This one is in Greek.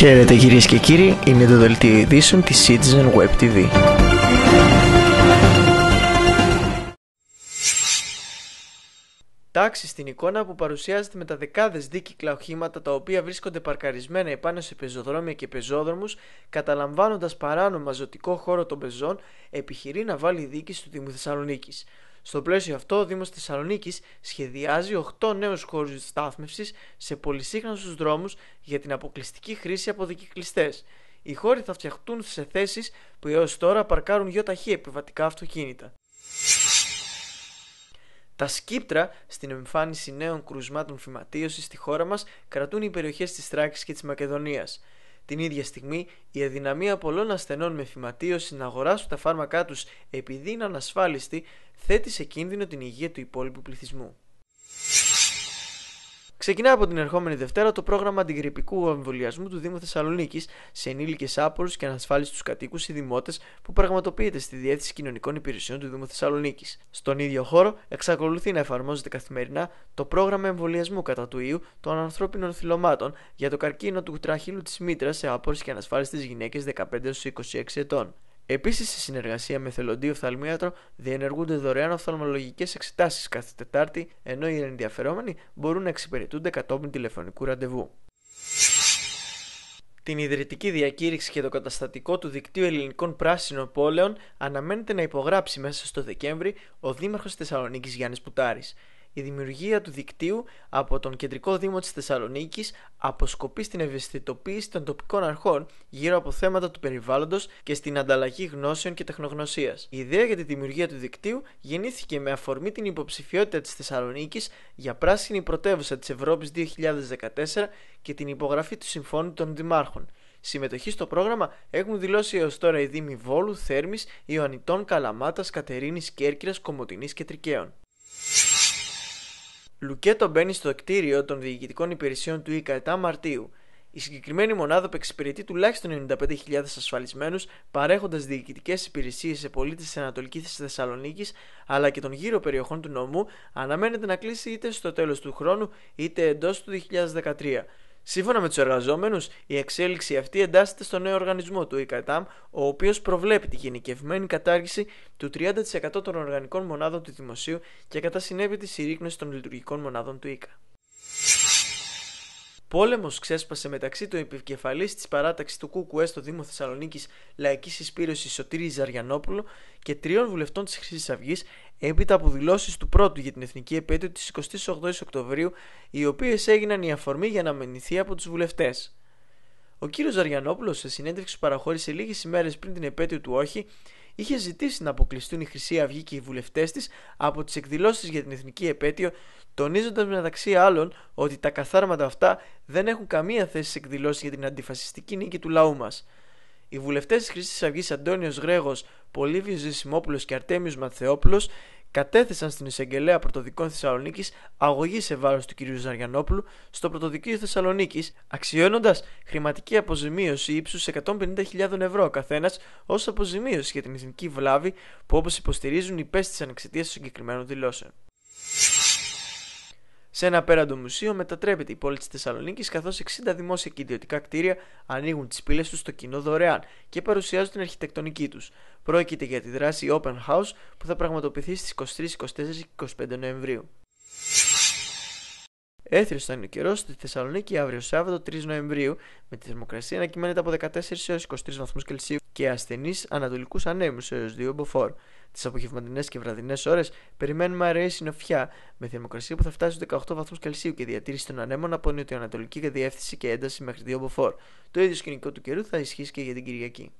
Χαίρετε κυρίες και κύριοι, είναι το δελτίο ειδήσεων της Citizen Web TV. Τάξη στην εικόνα που παρουσιάζεται με τα δεκάδες δίκυκλα οχήματα τα οποία βρίσκονται παρκαρισμένα επάνω σε πεζοδρόμια και πεζόδρομους καταλαμβάνοντας παράνομα ζωτικό χώρο των πεζών επιχειρεί να βάλει δίκη του Δήμου Θεσσαλονίκης. Στο πλαίσιο αυτό, ο Δήμος Θεσσαλονίκης σχεδιάζει 8 νέους χώρους στάθμευσης σε πολυσύχναστους δρόμους για την αποκλειστική χρήση από δικυκλιστές. Οι χώροι θα φτιαχτούν σε θέσεις που έως τώρα παρκάρουν ταχύ επιβατικά αυτοκίνητα. Τα σκύπτρα στην εμφάνιση νέων κρουσμάτων φυματίωσης στη χώρα μας κρατούν οι περιοχές της Θράκη και της Μακεδονίας. Την ίδια στιγμή, η αδυναμία πολλών ασθενών με φυματίωση να αγοράσουν τα φάρμακά τους επειδή είναι ανασφάλιστη θέτει σε κίνδυνο την υγεία του υπόλοιπου πληθυσμού. Ξεκινά από την ερχόμενη Δευτέρα το πρόγραμμα αντιγρυπικού εμβολιασμού του Δήμου Θεσσαλονίκης σε ενήλικες άπορους και του κατοίκους ή δημότες που πραγματοποιείται στη διεύθυνση κοινωνικών υπηρεσιών του Δήμου Θεσσαλονίκης. Στον ίδιο χώρο, εξακολουθεί να εφαρμόζεται καθημερινά το πρόγραμμα εμβολιασμού κατά του ιού των ανθρώπινων θυλωμάτων για το καρκίνο του τραχύλου της μήτρας σε άπορε και ανασφάλιστες γυναίκες 15-26 ετών. Επίσης, σε συνεργασία με θελοντή οφθαλμίατρο διενεργούνται δωρεάν οφθαλμολογικές εξετάσεις κάθε Τετάρτη, ενώ οι ενδιαφερόμενοι μπορούν να εξυπηρετούνται κατόπιν τηλεφωνικού ραντεβού. Την ιδρυτική διακήρυξη και το καταστατικό του δικτύου ελληνικών πράσινων πόλεων αναμένεται να υπογράψει μέσα στο Δεκέμβρη ο Δήμαρχος Θεσσαλονίκης Γιάννης Πουτάρης η δημιουργία του δικτύου από τον Κεντρικό Δήμο της Θεσσαλονίκης αποσκοπεί στην ευαισθητοποίηση των τοπικών αρχών γύρω από θέματα του περιβάλλοντος και στην ανταλλαγή γνώσεων και τεχνογνωσίας. Η ιδέα για τη δημιουργία του δικτύου γεννήθηκε με αφορμή την υποψηφιότητα της Θεσσαλονίκης για πράσινη πρωτεύουσα της Ευρώπης 2014 και την υπογραφή του Συμφώνου των Δημάρχων. Συμμετοχή στο πρόγραμμα έχουν δηλώσει έως τώρα οι Δήμοι Βόλου, θέρμης, Ιωαννιτών, Καλαμάτας, Κατερίνης, Κέρκυρας, Κομωτινής και Τρικαίων. Λουκέτο μπαίνει στο κτίριο των διοικητικών υπηρεσιών του ΙΚΑ 7 Μαρτίου. Η συγκεκριμένη μονάδα που εξυπηρετεί τουλάχιστον 95.000 ασφαλισμένους, παρέχοντας διοικητικές υπηρεσίες σε πολίτες της Ανατολικής Θεσσαλονίκης αλλά και των γύρω περιοχών του νομού, αναμένεται να κλείσει είτε στο τέλος του χρόνου είτε εντός του 2013. Σύμφωνα με τους εργαζόμενους, η εξέλιξη αυτή εντάσσεται στο νέο οργανισμό του ΙΚΑΤΑΜ, ο οποίος προβλέπει τη γενικευμένη κατάργηση του 30% των οργανικών μονάδων του Δημοσίου και κατά συνέπεια τη συρρήκνωση των λειτουργικών μονάδων του ΙΚΑ. Πόλεμος ξέσπασε μεταξύ του επικεφαλής της παράταξης του ΚΚΕ στο Δήμο Θεσσαλονίκης Λαϊκής Ισπήρωση Σωτήρη Ζαριανόπουλο και τριών βουλευτών της Χρυσής Αυγής έπειτα από δηλώσεις του πρώτου για την εθνική επέτειο της 28η Οκτωβρίου, οι οποίες έγιναν η αφορμή για να μενηθεί από τους βουλευτές. Ο κύριος Ζαριανόπουλος, σε συνέντευξη που παραχώρησε λίγες ημέρες πριν την επέτειο του Όχι, είχε ζητήσει να αποκλειστούν οι Χρυσή Αυγή και οι βουλευτές της από τις εκδηλώσεις για την εθνική επέτειο, τονίζοντας μεταξύ άλλων ότι τα καθάρματα αυτά δεν έχουν καμία θέση σε εκδηλώσεις για την αντιφασιστική νίκη του λαού μας. Οι βουλευτές της Χρυσής Αυγής Αντώνιος Γρέγος, Πολύβιος Ζησιμόπουλος και Αρτέμιος Μαθεόπουλος κατέθεσαν στην εισαγγελέα Πρωτοδικών Θεσσαλονίκης αγωγή σε βάρος του κ. Ζαριανόπουλου στο Πρωτοδικείο Θεσσαλονίκης, αξιώνοντας χρηματική αποζημίωση ύψους 150.000 ευρώ καθένας ως αποζημίωση για την εθνική βλάβη που όπως υποστηρίζουν υπέστησαν εξαιτίας των συγκεκριμένων δηλώσεων. Σε ένα απέραντο μουσείο μετατρέπεται η πόλη της Θεσσαλονίκης, καθώς 60 δημόσια και ιδιωτικά κτίρια ανοίγουν τις πύλες τους στο κοινό δωρεάν και παρουσιάζουν την αρχιτεκτονική τους. Πρόκειται για τη δράση Open House που θα πραγματοποιηθεί στις 23, 24 και 25 Νοεμβρίου είναι ο καιρός στη Θεσσαλονίκη αύριο Σάββατο 3 Νοεμβρίου με τη θερμοκρασία να κυμαίνεται από 14 έω 23 βαθμούς Κελσίου και ασθενείς ανατολικούς ανέμους έως 2 μποφόρ. Τις απογευματινές και βραδινές ώρες περιμένουμε αραιή συνοφιά με θερμοκρασία που θα φτάσει στους 18 βαθμούς Κελσίου και διατήρηση των ανέμων από νοτιοανατολική διεύθυνση και ένταση μέχρι 2 μποφόρ. Το ίδιο σκηνικό του καιρού θα ισχύσει και για την Κυριακή.